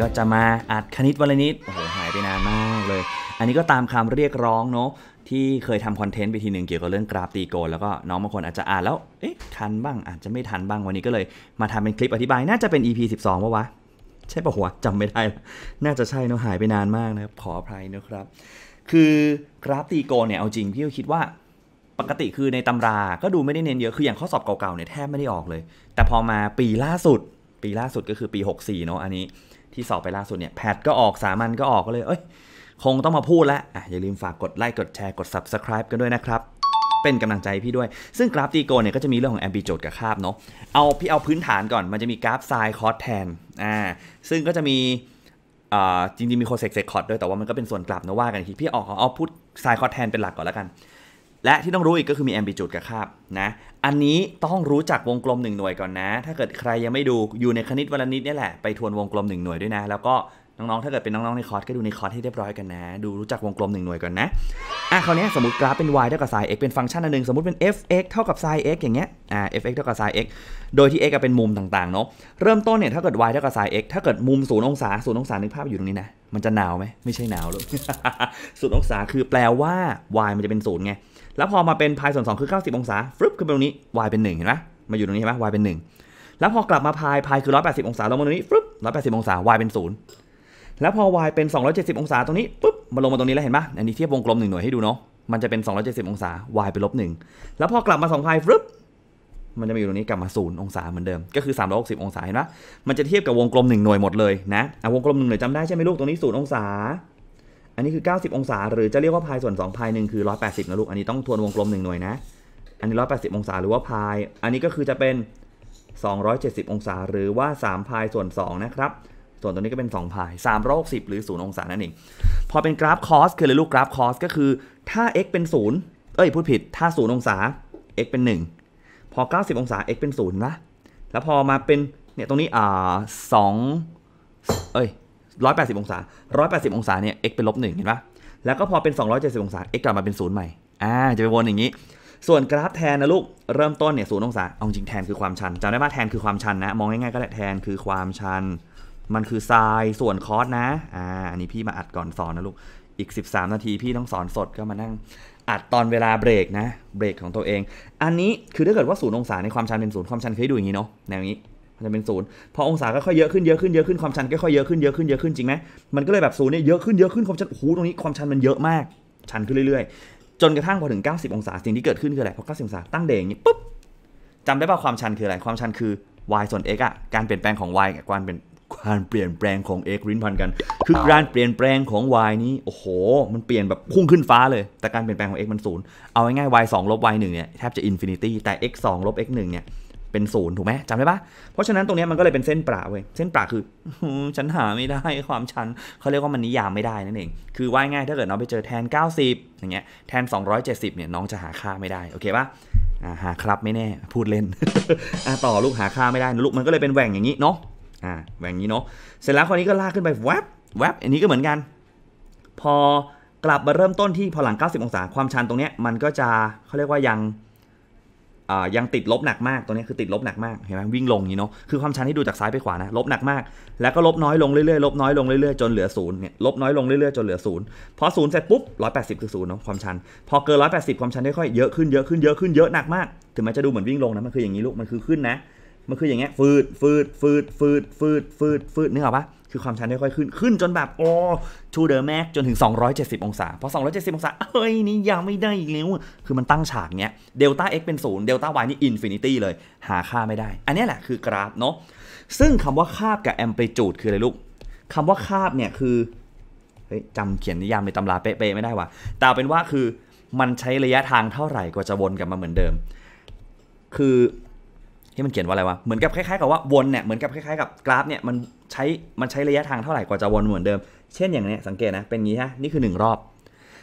ก็จะมาอัดคณิตวันละนิดโอ้โห หายไปนานมากเลย อันนี้ก็ตามคำเรียกร้องเนาะ ที่เคยทำคอนเทนต์ไปทีหนึ่งเกี่ยวกับเรื่องกราฟตีโกนแล้วก็น้องบางคนอาจจะอ่านแล้ว เอ๊ะทันบ้าง อาจจะไม่ทันบ้างวันนี้ก็เลยมาทำเป็นคลิปอธิบาย น่าจะเป็น EP 12ปะวะ ใช่ปะหัวจำไม่ได้ น่าจะใช่เนาะ หายไปนานมากนะครับขออภัยนะครับ คือกราฟตีโกนเนี่ย เอาจริงพี่ก็คิดว่า ปกติคือในตำรา ก็ดูไม่ได้เน้นเยอะ คืออย่างข้อสอบเก่าๆเนี่ยแทบไม่ได้ออกเลย แต่พอมาปีล่าสุด ปีล่าสุดก็คือปี 64เนาะอันนี้ที่สอบไปล่าสุดเนี่ยแพทก็ออกสามัญก็ออกก็เลยเอ้ยคงต้องมาพูดแล้วอ่ะอย่าลืมฝากกดไลค์กดแชร์กด Subscribe กันด้วยนะครับ เป็นกำลังใจพี่ด้วย ซึ่งกราฟตีโกเนี่ยก็จะมีเรื่องของแอมบิโจดกับคาบเนาะเอาพี่เอาพื้นฐานก่อนมันจะมีกราฟไซ์คอร์สแทนอ่าซึ่งก็จะมีจริงๆมีโคเซกเซกคอร์ดด้วยแต่ว่ามันก็เป็นส่วนกลับนะว่ากันทีพี่ออกเอาพูดไซ์คอร์สแทน เป็นหลักก่อนแล้วกันและที่ต้องรู้อีกก็คือมีแอมพลิจูดกับคาบนะ อันนี้ต้องรู้จักวงกลม1 หน่วยก่อนนะ ถ้าเกิดใครยังไม่ดูอยู่ในคณิตวลนิดนี่แหละ ไปทวนวงกลม1 หน่วยด้วยนะ แล้วก็น้องๆถ้าเกิดเป็นน้องๆ ในคอร์ส ก็ดูในคอร์สให้เรียบร้อยกันนะ ดูรู้จักวงกลมหนึ่งหน่วยก่อนนะ อ่ะ คราวนี้สมมติกราฟเป็น y เท่ากับ sin x เป็นฟังก์ชันอันหนึ่งสมมติเป็น f(x) เท่ากับ sin x อย่างเงี้ย อ่า f(x) เท่ากับ sin x โดยที่ x เป็นมุมต่าง ๆเนาะ เริ่มต้นเนี่ยถ้าเกิด y เท่ากับ sin x ถ้าเกิดมุม0องศา0องศานึกภาพอยู่ตรงนี้นะมันจะหนาวไหมไม่ใช่หนาวหรอก์องศาคือแปลว่า y มันจะเป็น0ไงแล้วพอมาเป็นพายส่วน 2 คือ90องศาฟลุ๊ปขึ้นไปตรงนี้ y เป็น1เห็นไหมมาอยู่ตรงนี้เห็นไหม y เป็น1 แล้วพอกลับมาพายพาย คือ180องศาลงมาตรงนี้ฟลุ๊ป180 องศา y เป็น0แล้วพอ y เป็น270องศาตรงนี้ปุ๊บมาลงมาตรงนี้แล้วเห็นไหมอันนี้เทียบวงกลมหนึ่งหน่วยให้ดูเนาะมันจะเป็น 270 องศา y เป็นลบ1แล้วพอกลับมา2พายฟลุ๊ปมันจะมาอยู่ตรงนี้กลับมา0องศาเหมือนเดิมก็คือ360องศาเห็นไหมมันจะเทียบกับวงกลม1หน่วยหมดเลยนะอ่ะวงกลม1หน่วยจำได้ใช่ไหมลูกตรงนี้0องศาอันนี้คือ 90 องศาหรือจะเรียกว่าพายส่วน 2 พายหนึ่งคือ 180นะลูกอันนี้ต้องทวนวงกลม1หน่วยนะ อันนี้ 180 องศาหรือว่าพาย อันนี้ก็คือจะเป็น 270 องศาหรือว่า 3 พายส่วน 2 นะครับส่วนตัวนี้ก็เป็น2พาย360หรือ0องศานั่นเองพอเป็นกราฟคอสคืออะไรลูกกราฟคอสก็คือถ้า x เป็น0เอ้ยพูดผิดถ้า 0 องศา x เป็น 1 พอ 90 องศา x เป็น0นะแล้วพอมาเป็นเนี่ยตรงนี้อ่า2เอ้ย180องศา180 องศาเนี่ย x เป็นลบ1เห็นปะแล้วก็พอเป็น270องศา x กลับมาเป็นศูนย์ใหม่ อ่า จะไปวนอย่างนี้ ส่วนกราฟแทนนะลูก เริ่มต้นเนี่ยศูนย์องศาเอาจริงแทนคือความชันจำได้ป่ะแทนคือความชันนะ มองง่ายๆก็ได้แทนคือความชัน มันคือไซน์ส่วนคอสนะ อ่าอันนี้พี่มาอัดก่อนสอนนะลูก อีก13นาทีพี่ต้องสอนสดก็มานั่ง อัดตอนเวลาเบรกนะ เบรกของตัวเอง อันนี้คือถ้าเกิดว่าศูนย์องศาในความชันเป็นศูนย์ความชันเคยดูอย่างนี้เนาะ แนวนี้มันจะเป็นศูนย์พอองศาก็ค่อยเยอะขึ้นเยอะขึ้นเยอะขึ้นความชันก็ค่อยเยอะขึ้นเยอะขึ้นเยอะขึ้นจริงไหมมันก็เลยแบบศูนย์เนี่ยเยอะขึ้นเยอะขึ้นความชันโอ้โหตรงนี้ความชันมันเยอะมากชันขึ้นเรื่อย ๆ จนกระทั่งพอถึง 90 องศาสิ่งที่เกิดขึ้นคืออะไรพอ90องศาตั้งเด่งนี้ปุ๊บจำได้ป่าความชันคืออะไรความชันคือ y ส่วน x อ่ะการเปลี่ยนแปลงของ y กับการเปลี่ยนการเปลี่ยนแปลงของ x ริ้นพันกัน คือการเปลี่ยนแปลงของ y นี้โอ้โหมันเปลี่ยนแบบพุ่งขึ้นฟ้าเลยแต่การเปลี่ยนแปลงของ x มันศูนย์เอาง่ายๆ y 2ลบ y 1เนี่ยแทบจะอินฟินิตี้แต่ x 2ลบ x 1เนี่ยเป็นศูนย์ถูกไหมจำได้ปะเพราะฉะนั้นตรงนี้มันก็เลยเป็นเส้นปลาเว้ยเส้นปลาคือฉันหาไม่ได้ความชันเขาเรียกว่ามันนิยามไม่ได้นั่นเองคือว่ายง่ายถ้าเกิดน้องไปเจอแทน 90 อย่างเงี้ยแทน 270เนี่ยน้องจะหาค่าไม่ได้โอเคปะหาครับไม่แน่พูดเล่นต่อลูกหาค่าไม่ได้ลูกมันก็เลยเป็นแหว่งอย่างนี้เนาะแหว่งนี้เนาะเสร็จแล้วคราวนี้ก็ลากขึ้นไปแวบแวบอันนี้ก็เหมือนกัน พอกลับมาเริ่มต้นที่พอหลัง 90 องศา ความชันตรงเนี้ยมันก็จะเขาเรียกว่ายังยังติดลบหนักมากตัวนี้คือติดลบหนักมากเห็นไหมวิ่งลงนี้เนาะคือความชันที่ดูจากซ้ายไปขวานะลบหนักมาก แล้วก็ลบน้อยลงเรื่อยๆลบน้อยลงเรื่อยๆจนเหลือศูนย์เนี่ยลบน้อยลงเรื่อยๆจนเหลือศูนย์พอศูนย์เสร็จปุ๊บร้อยแปดสิบคือศูนย์เนาะความชันพอเกินร้อยแปดสิบความชันค่อยๆเยอะขึ้นเยอะขึ้นเยอะขึ้นเยอะหนักมากถึงแม้จะดูเหมือนวิ่งลงนะมันคืออย่างนี้ลูกมันคือขึ้นนะมันคืออย่างเงี้ยฟืดฟืดฟืดฟืดฟืดฟืดฟืดนึกออกปะคือความชันค่อยๆขึ้น ขึ้นจนแบบโอ้ทูเดอร์แม็กจนถึง 270 องศาพอ270 องศา เฮ้ย นี่ยังไม่ได้อีกแล้ว คือมันตั้งฉากเนี้ย เดลต้า x เป็น0ูนย์เดลต้าไนี่อินฟินิตี้เลย หาค่าไม่ได้ อันนี้แหละคือกราฟเนาะ ซึ่งคำว่าคาบกับแอมพลิจูดคืออะไรลูก คำว่าคาบเนี่ย คือ เฮ้ยจำเขียนนิยามในตำราเป๊ะๆ ไม่ได้ว่ะแต่เป็นว่าคือมันใช้ระยะทางเท่าไหร่กว่าจะวนกลับมาเหมือนเดิม คือที่มันเขียนว่าอะไรวะ เหมือนกับคล้ายๆกับว่าวนเนี่ย เหมือนกับคล้ายๆกับกราฟเนี่ยมันใช้ มันใช้ระยะทางเท่าไหร่กว่าจะวนเหมือนเดิม เช่นอย่างเนี้ยสังเกตนะ เป็นงี้ฮะนี่คือ 1 รอบ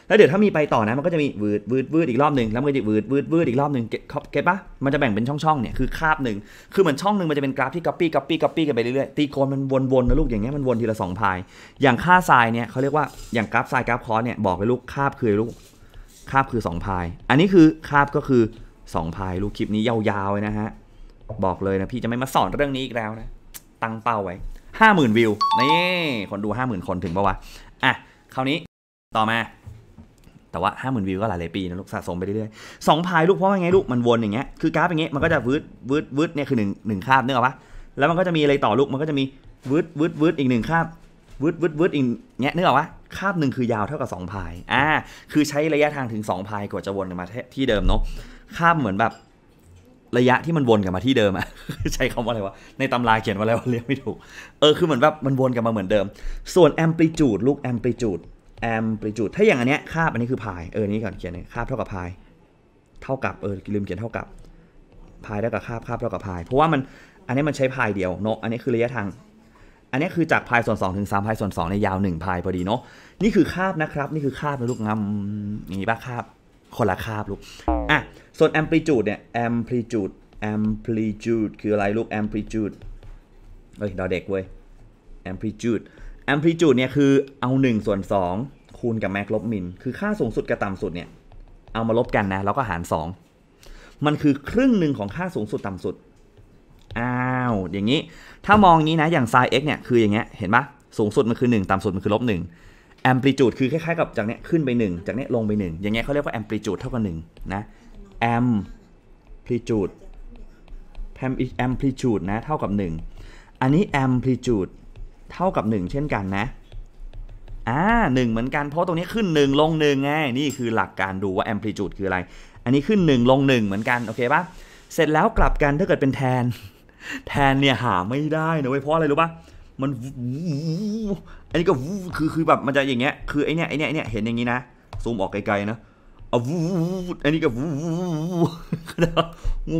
แล้วเดี๋ยวถ้ามีไปต่อนะ มันก็จะมีวืดวืดวืดอีกรอบหนึ่งแล้วมันก็จะวืดวืดวืดอีกรอบหนึ่งเก็ตปะมันจะแบ่งเป็นช่องๆเนี่ย คือคาบหนึ่งคือเหมือนช่องหนึ่งมันจะเป็นกราฟที่อปปี้ก๊อปปี้กันไปเรื่อยๆ ตีโกนมันวนๆนะลูก อย่างเงี้ยมันวนทีละสองพาย อย่างค่าทรายเนี่ยเขาเรียกว่าอย่างกราฟทรายกราฟคอร์สเนี่ยบอกไลลูกคาบคือลูกคาบคือ 2 พาย อันนี้คือคาบก็คือ 2 พาย ลูกคลิปนี้ยาวๆนะฮะบอกเลยนะพี่จะไม่มาสอนเรื่องนี้อีกแล้วนะตั้งเป้าไว้ห้าหมื่นวิวนี่คนดูห้าหมื่นคนถึงปะวะอ่ะคราวนี้ต่อมา แต่ว่าห้าหมื่นวิวก็หลายหลายปีนะลูกสะสมไปเรื่อยๆสองพายลูกเพราะว่าไงลูกมันวนอย่างเงี้ยคือกราฟอย่างเงี้ยมันก็จะวืดวืดวืดเนี่ยคือหนึ่งหนึ่งคาบนึกออกปะแล้วมันก็จะมีอะไรต่อลูกมันก็จะมีวืดวืดวืดอีกหนึ่งคาบวืดวืดวืดอีกเงี้ยนึกออกปะคาบหนึ่งคือยาวเท่ากับ 2 พายอ่าคือใช้ระยะทางถึง 2 พายกว่าจะวนมาที่เดิมเนาะคาบเหมือนแบบระยะที่มันวนกลับมาที่เดิมอะใช้คำว่าอะไรวะในตำราเขียนว่าอะไรวะเรียกไม่ถูกเออคือเหมือนแบบมันวนกลับมาเหมือนเดิม ส่วนแอมพลิจูดลูกแอมพลิจูดแอมพลิจูดถ้าอย่างอันเนี้ยคาบอันนี้คือพาย เออนี่ก่อนเขียนคาบเท่ากับพาย เท่ากับเออลืมเขียนเท่ากับพายเท่ากับคาบคาบเท่ากับพาย เพราะว่ามันอันนี้มันใช้พายเดียวเนาะอันนี้คือระยะทาง อันนี้คือจากพายส่วน2ถึง3พายส่วน2ในยาว1พายพอดีเนาะนี่คือคาบนะครับ นี่คือคาบนะลูกงำ่ามนี้ป่ะคาบคนละคาบลูกอ่ะส่วน amplitude เนี่ย amplitude amplitude คืออะไรลูก amplitude เฮ้ย ดอเด็กเว้ย amplitude amplitude เนี่ยคือเอา1 ส่วน 2 คูณกับแม็กลบมิน คือค่าสูงสุดกับต่ำสุดเนี่ย เอามาลบกันนะ แล้วก็หาร 2 มันคือครึ่งหนึ่งของค่าสูงสุดต่ำสุด อ้าว อย่างนี้ ถ้ามองนี้นะ อย่าง sin x เนี่ย คืออย่างเงี้ย เห็นปะสูงสุดมันคือ 1ต่ำสุดมันคือลบ1แอมพลิจูดคือคล้าย ๆกับจากเนี้ย ขึ้นไป1จากเนี้ยลงไป 1อย่างเงี้ยเขาเรียกว่าแอมพลิจูดเท่ากับ1นะ amplitude amplitude นะเท่ากับ1 อันนี้ amplitude เท่ากับ 1 เช่นกันนะอ่าหนึ่งเหมือนกันเพราะตรงนี้ขึ้น 1 ลง1ไงนี่คือหลักการดูว่า amplitude คืออะไรอันนี้ขึ้น 1 ลง 1 เหมือนกันโอเคปะเสร็จแล้วกลับกันถ้าเกิดเป็นแทน แทนเนี่ยหาไม่ได้นะเว้ยเพราะอะไรรู้ปะมันอันนี้ก็คือคือแบบมันจะอย่างเงี้ยคือไอเนี้ยไอเนี้ยไอเนี้ยเห็นอย่างงี้นะซูมออกไกลๆนะอาวูอันนี้ก็วู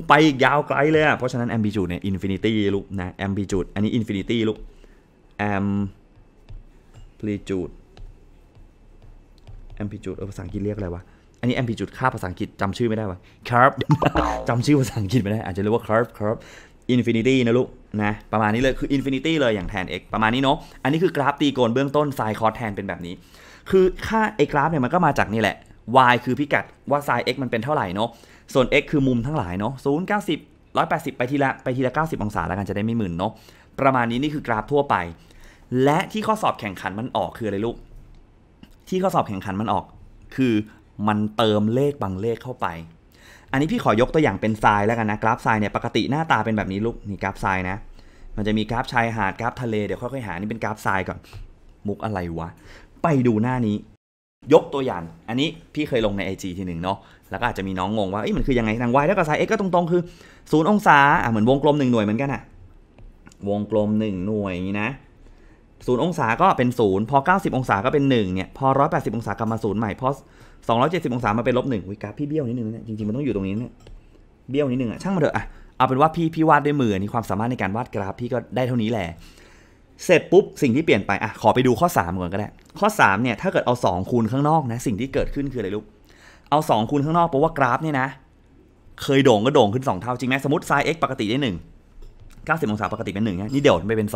ไปอีกยาวไกลเลยอ่ะ เพราะฉะนั้นแอมบิจูดเนี่ยอินฟินิตี้ลูกนะแอมบิจูดอันนี้อินฟินิตี้ลูกแอม l i t จูดแอมพิจูดเออภาษาอังกฤษเรียกอะไรวะ อันนี้แอม l i ิจูดค่าภาษาอังกฤษจำชื่อไม่ได้วะ คร v บจำชื่อภาษาอังกฤษไม่ได้ อาจจะเรียกว่าคร r บคร u บอินฟินิตี้นะลูกนะประมาณนี้เลย คืออินฟินิตี้เลยอย่างแทน x ประมาณนี้เนาะ อันนี้คือกราฟตีโกนเบื้องต้นไซคอร์แทนเป็นแบบนี้ คือค่าไอ้กราฟเนี่ยมันก็มาจากนี่แหละ y คือพิกัดว่า sin x มันเป็นเท่าไหร่เนาะส่วน x คือมุมทั้งหลายเนาะ0 90 180ไปทีละไปทีละ90 องศาแล้วกันจะได้ไม่หมื่นเนาะประมาณนี้นี่คือกราฟทั่วไป และที่ข้อสอบแข่งขันมันออกคืออะไรลูกที่ข้อสอบแข่งขันมันออก คือมันเติมเลขบางเลขเข้าไป อันนี้พี่ขอยกตัวอย่างเป็นทรายแล้วกันนะกราฟทรายเนี่ย ปกติหน้าตาเป็นแบบนี้ลูกนี่กราฟทรายนะมันจะมีกราฟชายหาดกราฟทะเล เดี๋ยวค่อยๆหานี่เป็นกราฟทรายก่อนมุกอะไรวะไปดูหน้านี้ยกตัวอย่างอันนี้พี่เคยลงใน IG ทีหนึ่งเนาะแล้วก็อาจจะมีน้องงงว่ามันคือยังไงทาง y เท่ากับ sin x ก็ตรงๆคือ 0 องศาอ่ะเหมือนวงกลม 1 หน่วยเหมือนกันอะวงกลม 1 หน่วยอย่างนี้นะ์องศาก็เป็น0พอ90 องศาก็เป็น1เนี่ยพอ180 องศา กลับมา 0 ใหม่ พอ 270 องศามาเป็นลบึอุ้ยกราพี่เบี้ยวนิดนึงเนี่ยจริงๆมันต้องอยู่ตรงนี้เนี่ยเบี้ยวนิดนึงอะช่างมาเถอะอะเอาเป็นว่าพี่พี่วาดด้วยมือนี่ความสามารถในการวาดกราฟพี่ก็ได้เท่านี้แหละเสร็จปุ๊บสิ่งที่เปลี่ยนไปอะขอไปดูข้อ3ก่อนก็ได้ข้อ 3 เนี่ย ถ้าเกิดเอา 2 คูณข้างนอกนะ สิ่งที่เกิดขึ้นคืออะไรลูก เอา 2 คูณข้างนอก เพราะว่ากราฟเนี่ยนะ เคยโด่งก็โด่งขึ้น 2 เท่าจริงไหมสมมติไซน์ x ปกติได้ 1 90 องศาปกติเป็น 1 นี่เดี๋ยวไปเป็น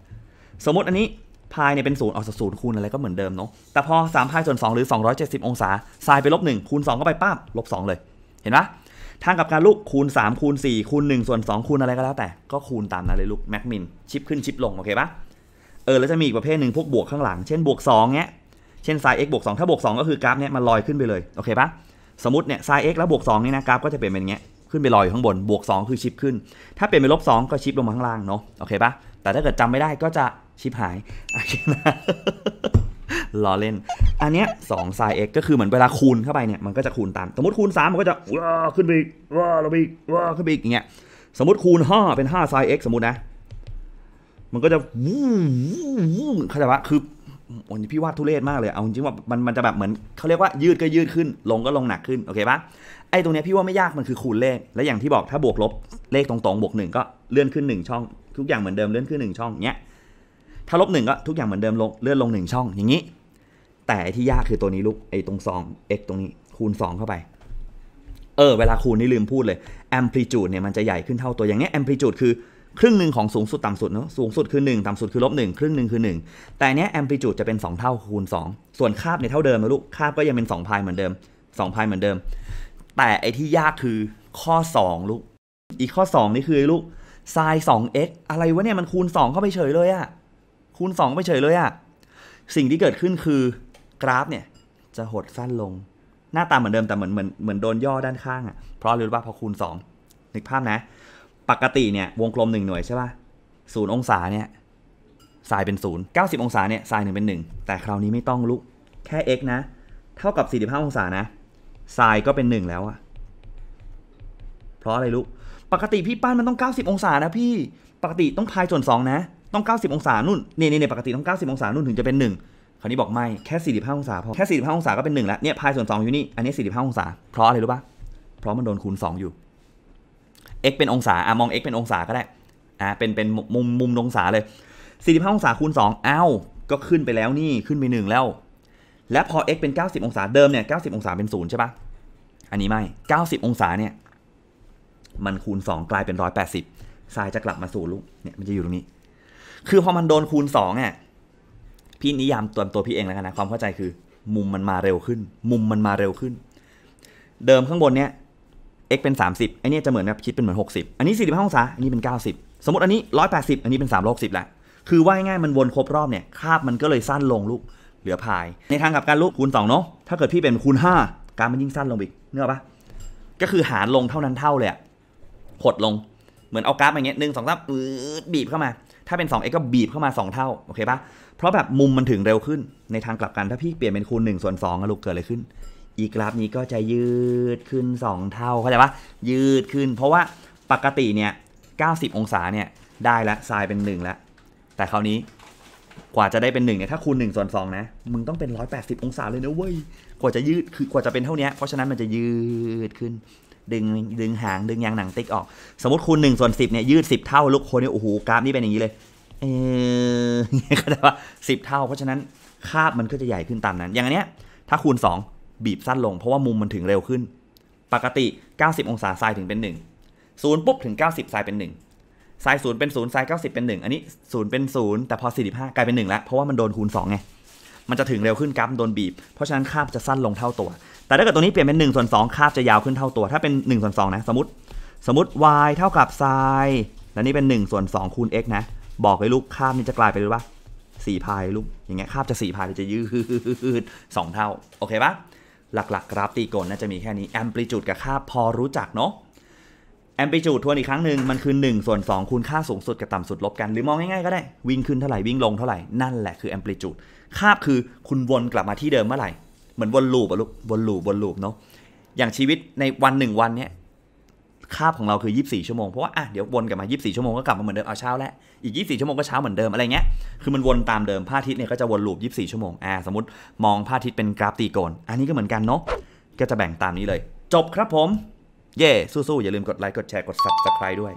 2 สมมติอันนี้พายเนี่ยเป็นศูนย์เอาศูนย์คูณอะไรก็เหมือนเดิมเนาะแต่พอ 3 พายส่วน 2 หรือ 270 องศาไซน์ไปลบ1คูณ2ก็ไปป้าบลบ2เลย เห็นปะทางกับการลูกคูณ3คูณ4คูณ1ส่วน2คูณอะไรก็แล้ว แต่ก็คูณตามนั้นเลยลูกแม็กมินชิปขึ้นชิปลงโอเคปะเออแล้วจะมีอีกประเภทหนึ่งพวกบวกข้างหลังเช่นบวก2เนี้ยเช่น sin x บวก2ถ้าบวก2ก็คือกราฟเนี้ยมันลอยขึ้นไปเลยโอเคปะสมมติเนี่ย sin x แล้วบวก2นี่นะกราฟก็จะเป็นแบบเงี้ยขึ้นไปลอยอยู่ข้างบนบวก2คือชิปขึ้นถ้าเปลี่ยนเป็นลบ2ก็ชิปลงมาข้างล่างเนาะโอเคปะแต่ถ้าเกิดจำไม่ได้ก็จะชิปหายเคนะล้อเล่น อันเนี้ยสอง sin x ก็คือเหมือนเวลาคูณเข้าไปเนี่ยมันก็จะคูณตาม สมมติคูณ3มันก็จะว้าขึ้นไปว้าลงไปว้าขึ้นไปอีกอย่างเงี้ยสมมติคูณ5เป็น5 s i x สมมตินะมันก็จะวูวูวูเข้าใจปะคือวันนี้พี่วาดทุเรศมากเลยเอาจริงว่ามันมันจะแบบเหมือนเขาเรียกว่ายืดก็ยืดขึ้นลงก็ลงหนักขึ้นโอเคปะไอ้ตรงเนี้ยพี่ว่าไม่ยากมันคือคูณเลข และอย่างที่บอกถ้าบวกลบ เลขตรงๆบวกหนึ่งก็เลื่อนขึ้นหนึ่งช่อง ทุกอย่างเหมือนเดิมเลื่อนขึ้นหนึ่งช่องเนี้ยถ้าลบหนึ่งก็ทุกอย่างเหมือนเดิมลงเลื่อนลงหนึ่งช่องอย่างนี้ แต่ที่ยากคือตัวนี้ลูกไอ้ตรงสอง x ตรงนี้ คูณ 2 เข้าไปเออเวลาคูณนี่ลืมพูดเลย amplitude เนี่ยมันจะใหญ่ขึ้นเท่าตัวอย่างเนี้ย amplitude คือครึ่งหนึ่งของสูงสุดต่ำสุดเนาะสูงสุดคือ 1 ต่ำสุดคือลบหครึ่งหนึ่งคือ 1 แต่เนี้ยแอมพลิจูดจะเป็น 2 เท่าคูณ 2 ส่วนคาบเนี่ยเท่าเดิมนะลูก คาบก็ยังเป็น 2 พายเหมือนเดิม 2 พายเหมือนเดิม แต่ไอที่ยากคือข้อ 2 ลูก อีกข้อ2นี่คือลูกไซน์2 x อะไรวะเนี่ยมันคูณ 2 เข้าไปเฉยเลยอะคูณ2ไปเฉยเลยอะสิ่งที่เกิดขึ้นคือกราฟเนี่ยจะหดสั้นลง หน้าตาเหมือนเดิมแต่เหมือนเหมือนเหมือนโดนย่อด้านข้างอะเพราะหรือว่าพอคูณ2นึกภาพนะปกติเนี่ยวงกลมหนึ่งหน่วยใช่ป่ะศูนย์องศาเนี่ยสายเป็นศูนย์เก้าสิบองศาเนี่ยสายหนึ่งเป็นหนึ่งแต่คราวนี้ไม่ต้องลุกแค่ x นะ เท่ากับสสี่ิบห้าองศานะสายก็เป็นหนึ่งแล้วอะเพราะอะไรลุกปกติพี่ป้านมันต้องเก้าสิบองศานะพี่ ปกติต้องพายส่วนสองนะต้องเก้าสิบองศานู่นนี่นี่ปกติต้องเก้าสิบองศานู่นถึงจะเป็นหนึ่งคราวนี้บอกไม่แค่สสี่ิบห้าองศาพอแค่สสี่ิบห้าองศาก็เป็นหนึ่งแล้วเนี่ยพายส่วนสองอยู่นี่อันนี้สสี่ิบห้าองศาเพราะอะไรรู้ปะเพราะมันโดนคูณงอยู่ x เป็นองศาอ่ะมอง x เป็นองศาก็ได้อ่ะเป็นเป็นมุมมุมองศาเลย45องศาคูณ2อ้าวก็ขึ้นไปแล้วนี่ ขึ้นไป1แล้ว และพอ x เป็น 90 องศา เดิมเนี่ย90 องศาเป็น 0 ใช่ปะ อันนี้ไม่ 90 องศาเนี่ย มันคูณ 2 กลายเป็น 180ทรายจะกลับมาสู่ลูกเนี่ยมันจะอยู่ตรงนี้ คือพอมันโดนคูณ2อ่ะพี่นิยามตัวตัวพี่เองแล้วกันนะ ความเข้าใจคือ มุมมันมาเร็วขึ้น มุมมันมาเร็วขึ้น เดิมข้างบนเนี่ย x เป็น 30ไอันี่จะเหมือนแบบคิดเป็นเหมือน 60 อันนี้45องศาอันนี้เป็น 90สมมติอันนี้ 180อันนี้เป็น360แหละคือว่าง่ายมันวนครบรอบเนี่ยคาบมันก็เลยสั้นลงลูกเหลือพาย ในทางกับการลูกคูณ2เนาะถ้าเกิดพี่เป็นคูณ5 การมันยิ่งสั้นลงอีกเนอะปะก็คือหารลงเท่านั้นเท่าเลยอะหดลงเหมือนเอากราฟอย่างเงี้ยหนึ่งสองสามบีบเข้ามาถ้าเป็น 2x ก็บีบเข้ามา2เท่าโอเคปะเพราะแบบมุมมันถึงเร็วขึ้น ในทางกลับกันถ้าพี่เปลี่ยนเป็นคูณ1ส่วน2อะลูกเกิดอะไรขึ้นอีกราฟนี้ก็จะยืดขึ้น 2 เท่าเข้าใจปะยืดขึ้น เพราะว่าปกติเนี่ย90 องศาเนี่ยได้แล้วทรายเป็น1แล้วแต่คราวนี้กว่าจะได้เป็น1เนี่ยถ้าคูณ1ส่วน2นะ มึงต้องเป็น 180 องศาเลยนะเว้ยกว่าจะยืดคือกว่าจะเป็นเท่านี้เพราะฉะนั้นมันจะยืดขึ้นดึงดึงหางดึงยางหนังติ๊กออกสมมติคูณ1ส่วน10เนี่ยยืด 10 เท่าลูกคนเนี่ยโอ้โหกราฟนี่เป็นอย่างนี้เลยเออเข้าใจปะสิบเท่า เพราะฉะนั้นคาบมันก็จะใหญ่ขึ้นตามนั้น อย่างเนี้ยถ้าคูณ 2บีบสั้นลงเพราะว่ามุมมันถึงเร็วขึ้น ปกติ 90 องศาทรายถึงเป็น1 0ปุ๊บถึง 90ทรายเป็น1ทรายศูนย์เป็น0ทราย90 เป็น 1 อันนี้ 0 เป็น0แต่พอ45 กลายเป็น1แล้วเพราะว่ามันโดนคูณ2ไง มันจะถึงเร็วขึ้นกราฟโดนบีบ เพราะฉะนั้นคาบจะสั้นลงเท่าตัว แต่ถ้าเกิดตัวนี้เปลี่ยนเป็น1ส่วน2คาบจะยาวขึ้นเท่าตัว ถ้าเป็น1ส่วน2นะสมมติ สมมติ y เท่ากับ sin และนี่เป็น1ส่วน2คูณ x นะ บอกเลยลูกคาบนี้จะกลายไปหรืว่า4พายลูกอย่างเงี้ยคาบจะ4พายจะยืดสองเท่าโอเคปะหลักๆกราฟตีกลน่าจะมีแค่นี้แอมพลิจูดกับค่าพอรู้จักเนาะแอมพลิจูดทวนอีกครั้งหนึ่งมันคือ1ส่วน2คูณค่าสูงสุดกับต่ำสุดลบกัน หรือมองง่ายๆก็ได้วิ่งขึ้นเท่าไหร่วิ่งลงเท่าไหร่นั่นแหละคือแอมพลิจูดค่าคือคุณวนกลับมาที่เดิมเมื่อไหร่ เหมือนวนลูปอะลูกวนลูปวนลูปเนาะอย่างชีวิตในวันหนึ่งวันเนี้ยคาบของเราคือ24ชั่วโมงเพราะว่าอ่ะเดี๋ยววนกลับมา24 ชั่วโมงก็กลับมาเหมือนเดิมเอาเช้าแล้วอีก24ชั่วโมงก็เช้าเหมือนเดิมอะไรเงี้ยคือมันวนตามเดิมพระอาทิตย์เนี่ยก็จะวนลูป24ชั่วโมงอ่าสมมติมองพระอาทิตย์เป็นกราฟตีโกนอันนี้ก็เหมือนกันเนาะก็จะแบ่งตามนี้เลย จบครับผมเย่สู้ๆอย่าลืมกดไลค์กดแชร์กด subscribe ด้วย